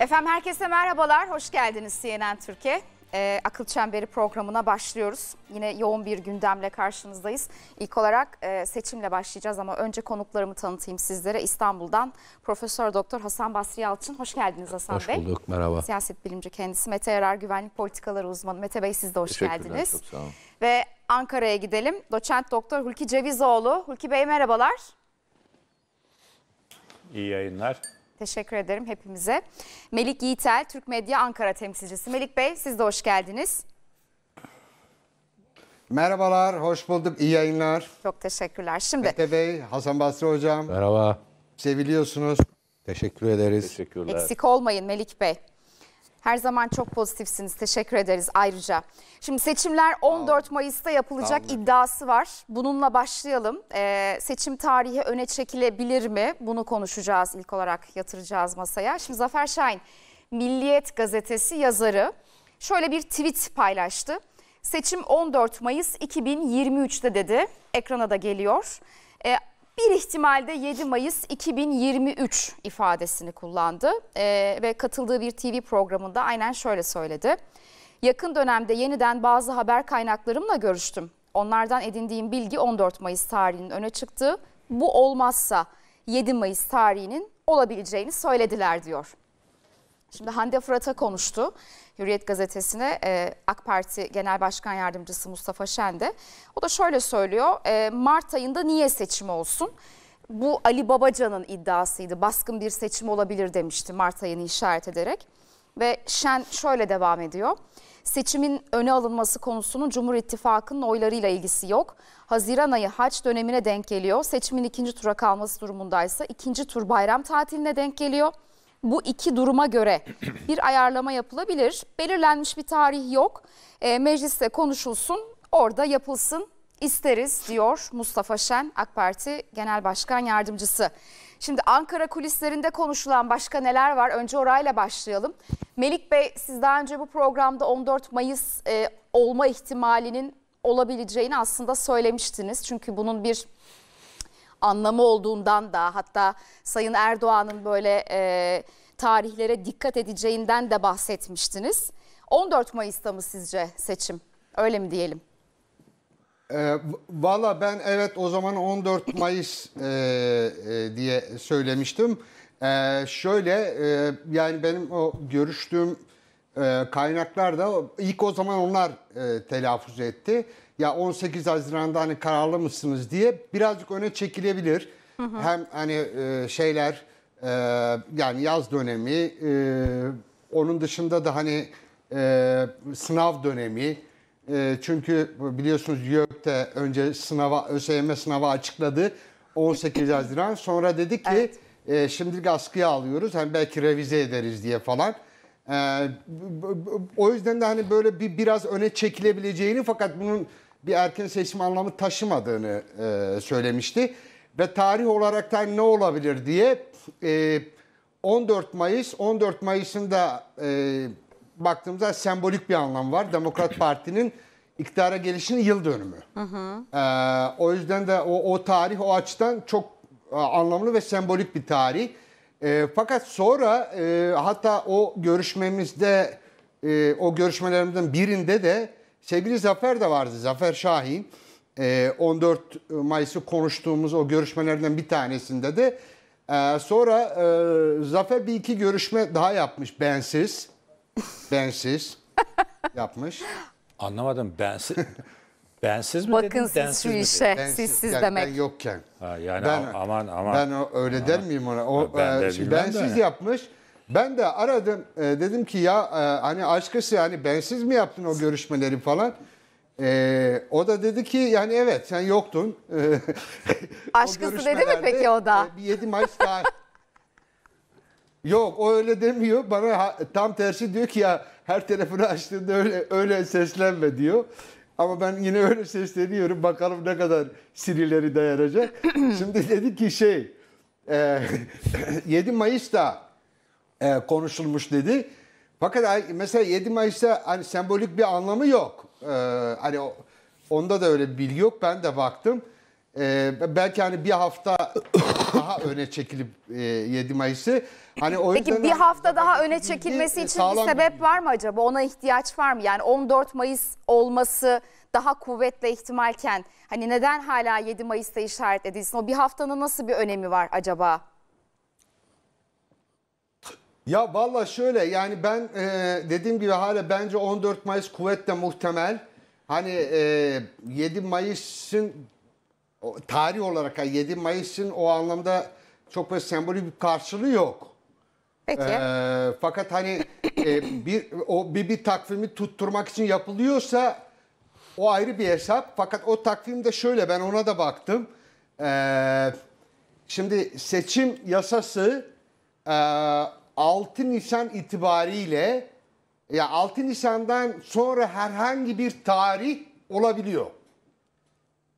Efendim herkese merhabalar, hoş geldiniz CNN Türkiye. E, Akıl Çemberi programına başlıyoruz. Yine yoğun bir gündemle karşınızdayız. İlk olarak e, seçimle başlayacağız ama önce konuklarımı tanıtayım sizlere. İstanbul'dan Profesör Doktor Hasan Basri Yalçın. Hoş geldiniz Hasan hoş Bey. Hoş bulduk, merhaba. Siyaset bilimci kendisi. Mete Erar Güvenlik Politikaları Uzmanı. Mete Bey siz de hoş geldiniz. Teşekkürler, çok sağ olun. Ve Ankara'ya gidelim. Doçent Doktor Hulki Cevizoğlu. Hulki Bey merhabalar. İyi yayınlar. Teşekkür ederim hepimize. Melik Yiğitel, Türk Medya Ankara temsilcisi. Melik Bey siz de hoş geldiniz. Merhabalar, hoş bulduk. İyi yayınlar. Çok teşekkürler. Şimdi Mete Bey, Hasan Basri Hocam. Merhaba. Seviliyorsunuz. Teşekkür ederiz. Teşekkürler. Eksik olmayın Melik Bey. Her zaman çok pozitifsiniz. Teşekkür ederiz ayrıca. Şimdi seçimler 14 Mayıs'ta yapılacak Anladım. iddiası var. Bununla başlayalım. Ee, seçim tarihi öne çekilebilir mi? Bunu konuşacağız ilk olarak yatıracağız masaya. Şimdi Zafer Şahin Milliyet gazetesi yazarı şöyle bir tweet paylaştı. Seçim 14 Mayıs 2023'te dedi. Ekrana da geliyor. E, bir ihtimalde 7 Mayıs 2023 ifadesini kullandı ee, ve katıldığı bir TV programında aynen şöyle söyledi. Yakın dönemde yeniden bazı haber kaynaklarımla görüştüm. Onlardan edindiğim bilgi 14 Mayıs tarihinin öne çıktığı, bu olmazsa 7 Mayıs tarihinin olabileceğini söylediler diyor. Şimdi Hande Fırat'a konuştu. Hürriyet gazetesine e, AK Parti Genel Başkan Yardımcısı Mustafa Şen de. O da şöyle söylüyor. E, Mart ayında niye seçim olsun? Bu Ali Babacan'ın iddiasıydı. Baskın bir seçim olabilir demişti Mart ayını işaret ederek. Ve Şen şöyle devam ediyor. Seçimin öne alınması konusunun Cumhur İttifakı'nın oylarıyla ilgisi yok. Haziran ayı haç dönemine denk geliyor. Seçimin ikinci tura kalması durumundaysa ikinci tur bayram tatiline denk geliyor bu iki duruma göre bir ayarlama yapılabilir. Belirlenmiş bir tarih yok. E, mecliste konuşulsun, orada yapılsın isteriz diyor Mustafa Şen, AK Parti Genel Başkan Yardımcısı. Şimdi Ankara kulislerinde konuşulan başka neler var? Önce orayla başlayalım. Melik Bey siz daha önce bu programda 14 Mayıs e, olma ihtimalinin olabileceğini aslında söylemiştiniz. Çünkü bunun bir anlamı olduğundan da hatta Sayın Erdoğan'ın böyle e, tarihlere dikkat edeceğinden de bahsetmiştiniz. 14 Mayıs'ta mı sizce seçim? Öyle mi diyelim? E, Valla ben evet o zaman 14 Mayıs e, e, diye söylemiştim. E, şöyle e, yani benim o görüştüğüm e, kaynaklar da ilk o zaman onlar e, telaffuz etti ya 18 Haziran'da hani kararlı mısınız diye birazcık öne çekilebilir. Hı hı. Hem hani e, şeyler e, yani yaz dönemi e, onun dışında da hani sınav dönemi çünkü biliyorsunuz YÖK'te önce sınava ÖSYM sınava açıkladı 18 Haziran sonra dedi ki evet. e, şimdilik askıya alıyoruz Hem hani belki revize ederiz diye falan. o yüzden de hani böyle bir biraz öne çekilebileceğini fakat bunun bir erken seçim anlamı taşımadığını e, söylemişti. Ve tarih olarak da ne olabilir diye e, 14 Mayıs, 14 Mayıs'ın da e, baktığımızda sembolik bir anlam var. Demokrat Parti'nin iktidara gelişinin yıl dönümü. Hı hı. E, o yüzden de o, o tarih o açıdan çok e, anlamlı ve sembolik bir tarih. E, fakat sonra e, hatta o görüşmemizde, e, o görüşmelerimizden birinde de Sevgili Zafer de vardı. Zafer Şahin. 14 ee, Mayıs'ı konuştuğumuz o görüşmelerden bir tanesinde de ee, sonra ee, Zafer bir iki görüşme daha yapmış bensiz. Bensiz yapmış. Anlamadım bensiz. Bensiz mi Bakın dedin? Bakın siz şu işe, siz siz yani demek. Ben yokken. Ha, yani ben, aman aman. Ben öyle aman. der miyim ona? O, ben de e, bensiz de. yapmış. Ben de aradım e, dedim ki ya e, hani aşkısı yani bensiz mi yaptın o görüşmeleri falan. E, o da dedi ki yani evet sen yoktun. Aşkısı dedi mi peki o da? e, bir 7 maç daha. Yok o öyle demiyor. Bana ha- tam tersi diyor ki ya her telefonu açtığında öyle öyle seslenme diyor. Ama ben yine öyle sesleniyorum. Bakalım ne kadar sinirleri dayanacak. Şimdi dedi ki şey e, 7 Mayıs'ta e, konuşulmuş dedi. Fakat mesela 7 Mayıs'ta hani sembolik bir anlamı yok. E, hani onda da öyle bir bilgi yok. Ben de baktım. E, belki hani bir hafta daha öne çekilip e, 7 Mayıs'ı hani o Peki bir hafta daha öne çekilmesi için bir sebep var mı acaba? Ona ihtiyaç var mı? Yani 14 Mayıs olması daha kuvvetli ihtimalken hani neden hala 7 Mayıs'ta işaret edilsin? O bir haftanın nasıl bir önemi var acaba? Ya valla şöyle yani ben e, dediğim gibi hala bence 14 Mayıs kuvvetle muhtemel. Hani e, 7 Mayıs'ın tarih olarak 7 Mayıs'ın o anlamda çok böyle sembolik bir karşılığı yok. Peki. E, fakat hani e, bir o bir, bir takvimi tutturmak için yapılıyorsa o ayrı bir hesap. Fakat o takvimde şöyle ben ona da baktım. E, şimdi seçim yasası e, 6 Nisan itibariyle ya 6 Nisan'dan sonra herhangi bir tarih olabiliyor.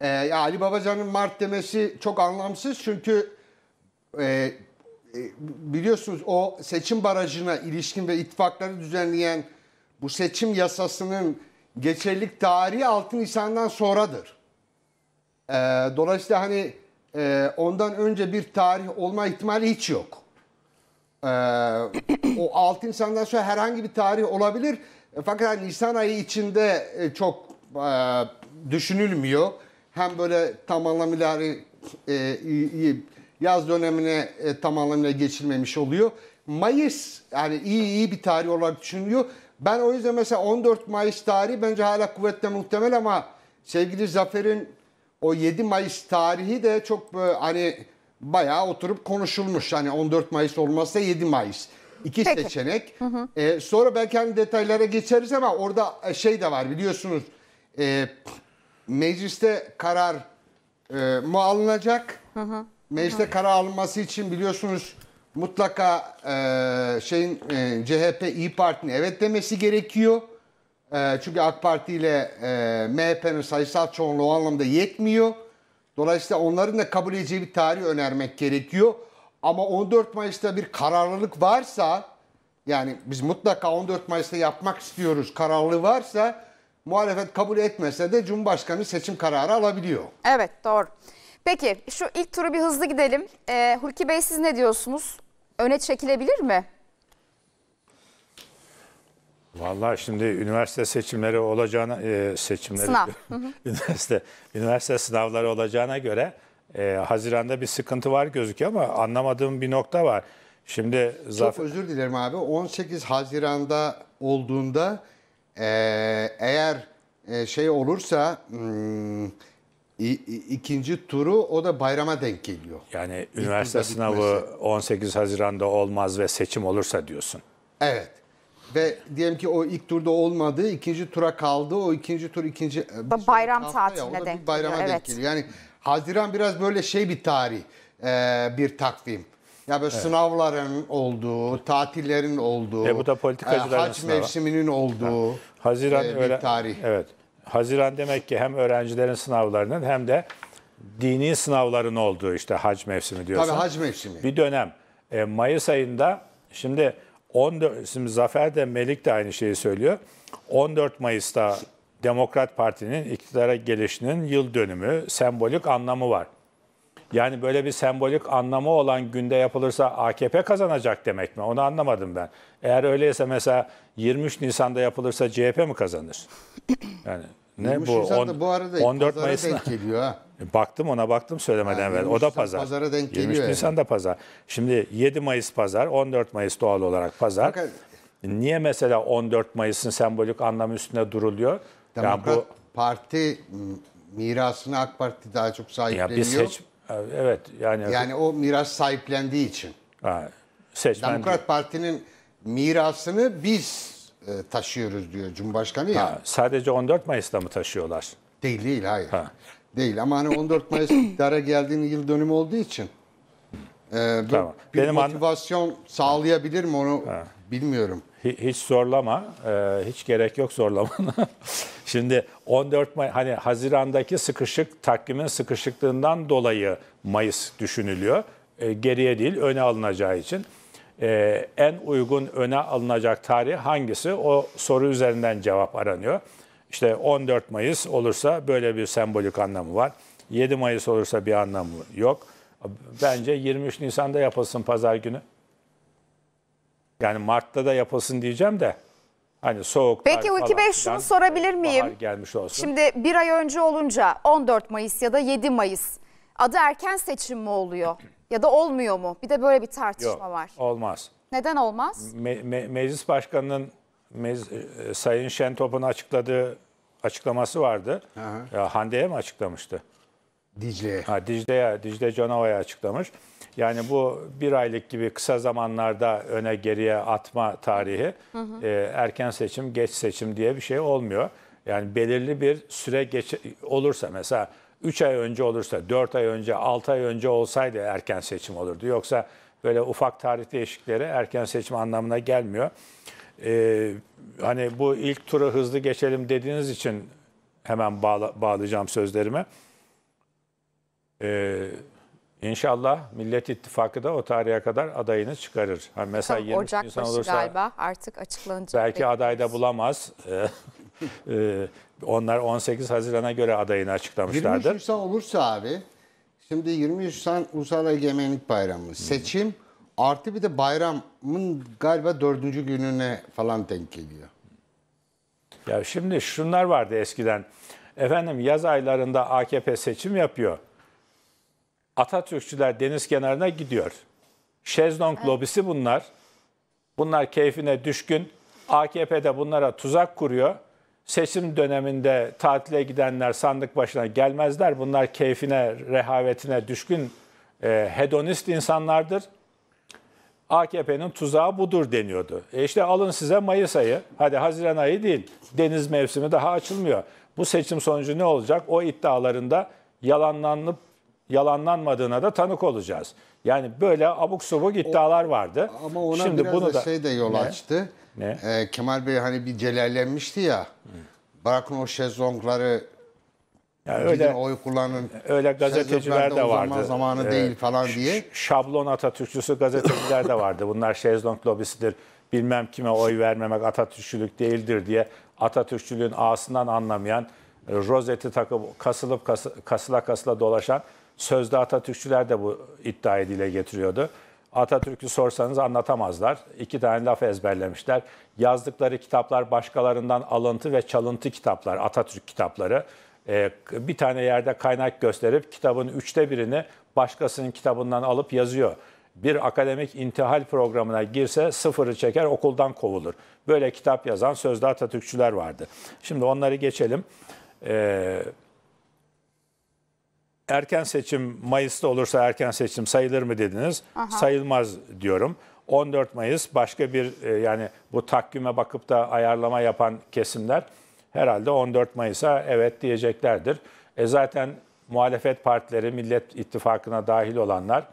Ee, Ali Babacan'ın Mart demesi çok anlamsız çünkü e, e, biliyorsunuz o seçim barajına ilişkin ve ittifakları düzenleyen bu seçim yasasının geçerlilik tarihi 6 Nisan'dan sonradır. Ee, dolayısıyla hani e, ondan önce bir tarih olma ihtimali hiç yok. Ee, o altın insandan sonra herhangi bir tarih olabilir. Fakat Nisan ayı içinde e, çok e, düşünülmüyor. Hem böyle tam anlamıyla e, yaz dönemine e, tam anlamıyla geçilmemiş oluyor. Mayıs yani iyi iyi bir tarih olarak düşünülüyor. Ben o yüzden mesela 14 Mayıs tarihi bence hala kuvvetle muhtemel ama sevgili Zafer'in o 7 Mayıs tarihi de çok hani bayağı oturup konuşulmuş. Hani 14 Mayıs olmazsa 7 Mayıs. İki Peki. seçenek. Hı hı. E, sonra belki hani detaylara geçeriz ama orada e, şey de var biliyorsunuz. E, mecliste karar e, mu alınacak? Hı hı. Mecliste hı. karar alınması için biliyorsunuz mutlaka e, şeyin e, CHP İyi Parti'nin evet demesi gerekiyor. E, çünkü AK Parti ile e, MHP'nin sayısal çoğunluğu anlamda yetmiyor. Dolayısıyla onların da kabul edeceği bir tarih önermek gerekiyor. Ama 14 Mayıs'ta bir kararlılık varsa yani biz mutlaka 14 Mayıs'ta yapmak istiyoruz kararlılığı varsa muhalefet kabul etmese de Cumhurbaşkanı seçim kararı alabiliyor. Evet doğru. Peki şu ilk turu bir hızlı gidelim. Ee, Hulki Bey siz ne diyorsunuz? Öne çekilebilir mi? Vallahi şimdi üniversite seçimleri olacağına e, seçimleri Sınav. üniversite üniversite sınavları olacağına göre e, Haziran'da bir sıkıntı var gözüküyor ama anlamadığım bir nokta var. Şimdi Zafer... Çok özür dilerim abi. 18 Haziran'da olduğunda e, eğer e, şey olursa hmm, ikinci turu o da bayrama denk geliyor. Yani üniversite sınavı bitmesi. 18 Haziran'da olmaz ve seçim olursa diyorsun. Evet. Ve diyelim ki o ilk turda olmadı, ikinci tura kaldı. O ikinci tur ikinci e, bir şey bayram tatiline ya, denk bayrama geliyor. denk geliyor. Yani Haziran biraz böyle şey bir tarih, e, bir takvim. Ya böyle evet. sınavların olduğu, tatillerin olduğu, e, bu da politikacıların e, hac mevsiminin olduğu ha. Haziran bir öyle, tarih. Evet. Haziran demek ki hem öğrencilerin sınavlarının hem de dini sınavların olduğu işte hac mevsimi diyorsun. Tabii hac mevsimi. Bir dönem. E, Mayıs ayında şimdi 14 şimdi Zafer de Melik de aynı şeyi söylüyor. 14 Mayıs'ta Demokrat Parti'nin iktidara gelişinin yıl dönümü sembolik anlamı var. Yani böyle bir sembolik anlamı olan günde yapılırsa AKP kazanacak demek mi? Onu anlamadım ben. Eğer öyleyse mesela 23 Nisan'da yapılırsa CHP mi kazanır? Yani ne bu? On, bu arada 14 Mayıs'ta denk geliyor e, Baktım ona baktım söylemeden evvel. O da pazar. Pazara denk 23 geliyor. Nisan da pazar. Şimdi 7 Mayıs pazar, 14 Mayıs doğal olarak pazar. Fakat, Niye mesela 14 Mayıs'ın sembolik anlamı üstüne duruluyor? Demokrat yani bu, Parti mirasını AK Parti daha çok sahipleniyor. Ya biz seç, evet yani yani o miras sahiplendiği için. Ha, Demokrat Parti'nin mirasını biz e, taşıyoruz diyor Cumhurbaşkanı ya. Ha, sadece 14 Mayıs'ta mı taşıyorlar? Değil değil hayır. Ha. Değil ama hani 14 Mayıs iktidara geldiğinin yıl dönümü olduğu için e, tamam. bir Benim motivasyon an... sağlayabilir mi onu ha. bilmiyorum. Hiç zorlama, e, hiç gerek yok zorlamana. Şimdi 14 Mayıs hani Haziran'daki sıkışık takvimin sıkışıklığından dolayı Mayıs düşünülüyor. E, geriye değil öne alınacağı için. Ee, en uygun öne alınacak tarih hangisi? O soru üzerinden cevap aranıyor. İşte 14 Mayıs olursa böyle bir sembolik anlamı var. 7 Mayıs olursa bir anlamı yok. Bence 23 Nisan'da yapılsın pazar günü. Yani Mart'ta da yapılsın diyeceğim de Hani soğuk. Peki Ulki Bey şunu sorabilir miyim? Bahar gelmiş olsun. Şimdi bir ay önce olunca 14 Mayıs ya da 7 Mayıs adı erken seçim mi oluyor ya da olmuyor mu? Bir de böyle bir tartışma Yok, var. Olmaz. Neden olmaz? Me, me, meclis Başkanı'nın mez, e, Sayın Şentop'un açıkladığı açıklaması vardı. Aha. Ya, Hande'ye mi açıklamıştı? Dicle'ye. Ha, Dicle'ye, Dicle Canova'ya açıklamış. Yani bu bir aylık gibi kısa zamanlarda öne geriye atma tarihi hı hı. E, erken seçim, geç seçim diye bir şey olmuyor. Yani belirli bir süre geç, olursa mesela 3 ay önce olursa, 4 ay önce, 6 ay önce olsaydı erken seçim olurdu. Yoksa böyle ufak tarih değişikleri erken seçim anlamına gelmiyor. Ee, hani bu ilk turu hızlı geçelim dediğiniz için hemen bağla, bağlayacağım sözlerime. Ee, İnşallah Millet İttifakı da o tarihe kadar adayını çıkarır. Hani mesela Tam 20 Ocak Nisan olursa galiba artık açıklanacak. Belki bekliyoruz. aday da bulamaz. Ee, onlar 18 Haziran'a göre adayını açıklamışlardır. 23 Nisan olursa abi, şimdi 23 Nisan Ulusal Egemenlik Bayramı. Seçim artı bir de bayramın galiba dördüncü gününe falan denk geliyor. Ya şimdi şunlar vardı eskiden. Efendim yaz aylarında AKP seçim yapıyor. Atatürkçüler deniz kenarına gidiyor. Şezlong evet. lobisi bunlar. Bunlar keyfine düşkün. AKP de bunlara tuzak kuruyor. Seçim döneminde tatile gidenler sandık başına gelmezler. Bunlar keyfine, rehavetine düşkün e, hedonist insanlardır. AKP'nin tuzağı budur deniyordu. E işte alın size Mayıs ayı, hadi Haziran ayı değil, deniz mevsimi daha açılmıyor. Bu seçim sonucu ne olacak? O iddialarında yalanlanıp yalanlanmadığına da tanık olacağız. Yani böyle abuk sabuk iddialar o, vardı. Ama ona Şimdi biraz bunu da, şey de yol ne? açtı. Ne? Ee, Kemal Bey hani bir celallenmişti ya. Hı. Bırakın o şezlongları yani öyle oy kullanın. Öyle gazeteciler de vardı. Zaman zamanı ee, değil falan diye. Şablon Atatürkçüsü gazeteciler de vardı. Bunlar şezlong lobisidir. Bilmem kime oy vermemek Atatürkçülük değildir diye Atatürkçülüğün ağasından anlamayan e, rozeti takıp kasılıp kas, kasıla kasıla dolaşan Sözde Atatürkçüler de bu iddiayı dile getiriyordu. Atatürk'ü sorsanız anlatamazlar. İki tane laf ezberlemişler. Yazdıkları kitaplar başkalarından alıntı ve çalıntı kitaplar, Atatürk kitapları. Ee, bir tane yerde kaynak gösterip kitabın üçte birini başkasının kitabından alıp yazıyor. Bir akademik intihal programına girse sıfırı çeker okuldan kovulur. Böyle kitap yazan sözde Atatürkçüler vardı. Şimdi onları geçelim. Ee, erken seçim Mayıs'ta olursa erken seçim sayılır mı dediniz. Aha. Sayılmaz diyorum. 14 Mayıs başka bir e, yani bu takvime bakıp da ayarlama yapan kesimler herhalde 14 Mayıs'a evet diyeceklerdir. E zaten muhalefet partileri, Millet İttifakı'na dahil olanlar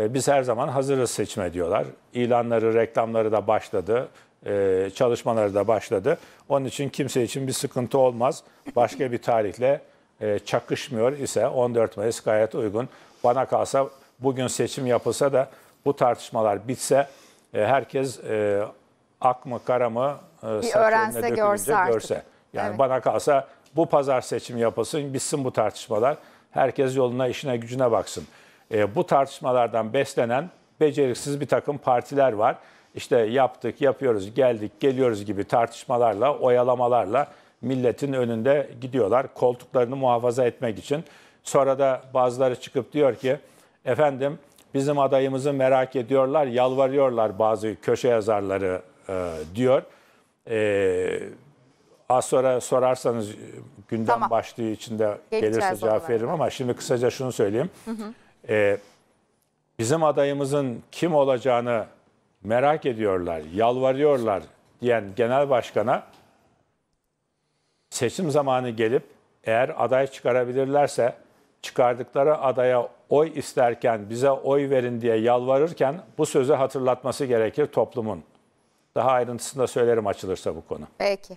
e, biz her zaman hazırız seçime diyorlar. İlanları, reklamları da başladı, e, çalışmaları da başladı. Onun için kimse için bir sıkıntı olmaz. Başka bir tarihle e, çakışmıyor ise 14 Mayıs gayet uygun. Bana kalsa bugün seçim yapılsa da bu tartışmalar bitse e, herkes e, ak mı kara mı e, bir öğrense görse, görse. Yani evet. bana kalsa bu pazar seçim yapılsın bitsin bu tartışmalar. Herkes yoluna işine gücüne baksın. E, bu tartışmalardan beslenen beceriksiz bir takım partiler var. İşte yaptık, yapıyoruz, geldik, geliyoruz gibi tartışmalarla, oyalamalarla milletin önünde gidiyorlar koltuklarını muhafaza etmek için. Sonra da bazıları çıkıp diyor ki efendim bizim adayımızı merak ediyorlar, yalvarıyorlar bazı köşe yazarları e, diyor. E, az sonra sorarsanız gündem tamam. başlığı içinde Geleceğiz gelirse cevap veririm ama şimdi kısaca şunu söyleyeyim. Hı hı. E, bizim adayımızın kim olacağını merak ediyorlar, yalvarıyorlar diyen genel başkana seçim zamanı gelip eğer aday çıkarabilirlerse çıkardıkları adaya oy isterken bize oy verin diye yalvarırken bu sözü hatırlatması gerekir toplumun. Daha ayrıntısında söylerim açılırsa bu konu. Peki.